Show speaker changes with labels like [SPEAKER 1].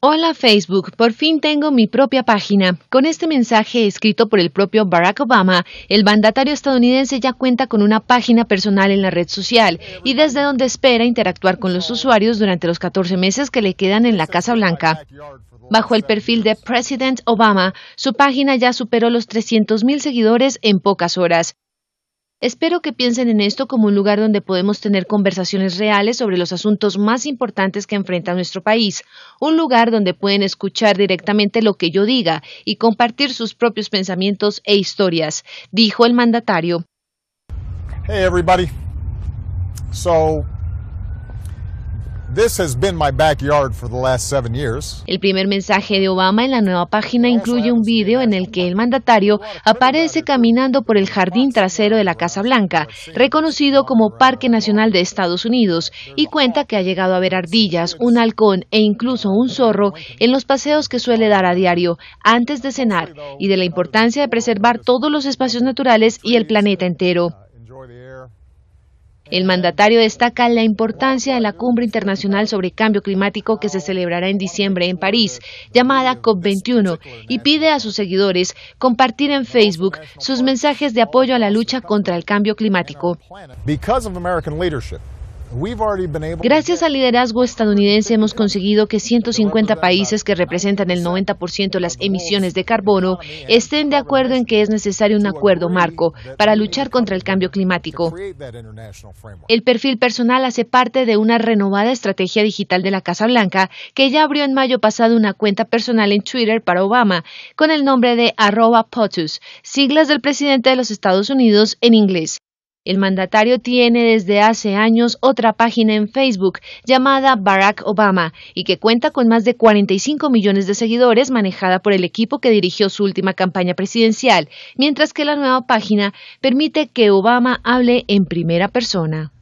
[SPEAKER 1] Hola Facebook, por fin tengo mi propia página. Con este mensaje escrito por el propio Barack Obama, el mandatario estadounidense ya cuenta con una página personal en la red social y desde donde espera interactuar con los usuarios durante los 14 meses que le quedan en la Casa Blanca. Bajo el perfil de President Obama, su página ya superó los 300.000 seguidores en pocas horas. Espero que piensen en esto como un lugar donde podemos tener conversaciones reales sobre los asuntos más importantes que enfrenta nuestro país, un lugar donde pueden escuchar directamente lo que yo diga y compartir sus propios pensamientos e historias, dijo el mandatario. Hey everybody. So el primer mensaje de Obama en la nueva página incluye un video en el que el mandatario aparece caminando por el jardín trasero de la Casa Blanca, reconocido como Parque Nacional de Estados Unidos, y cuenta que ha llegado a ver ardillas, un halcón e incluso un zorro en los paseos que suele dar a diario antes de cenar y de la importancia de preservar todos los espacios naturales y el planeta entero. El mandatario destaca la importancia de la cumbre internacional sobre cambio climático que se celebrará en diciembre en París, llamada COP21, y pide a sus seguidores compartir en Facebook sus mensajes de apoyo a la lucha contra el cambio climático. Gracias al liderazgo estadounidense hemos conseguido que 150 países que representan el 90% de las emisiones de carbono estén de acuerdo en que es necesario un acuerdo marco para luchar contra el cambio climático. El perfil personal hace parte de una renovada estrategia digital de la Casa Blanca que ya abrió en mayo pasado una cuenta personal en Twitter para Obama con el nombre de arroba POTUS, siglas del presidente de los Estados Unidos en inglés, el mandatario tiene desde hace años otra página en Facebook llamada Barack Obama y que cuenta con más de 45 millones de seguidores manejada por el equipo que dirigió su última campaña presidencial, mientras que la nueva página permite que Obama hable en primera persona.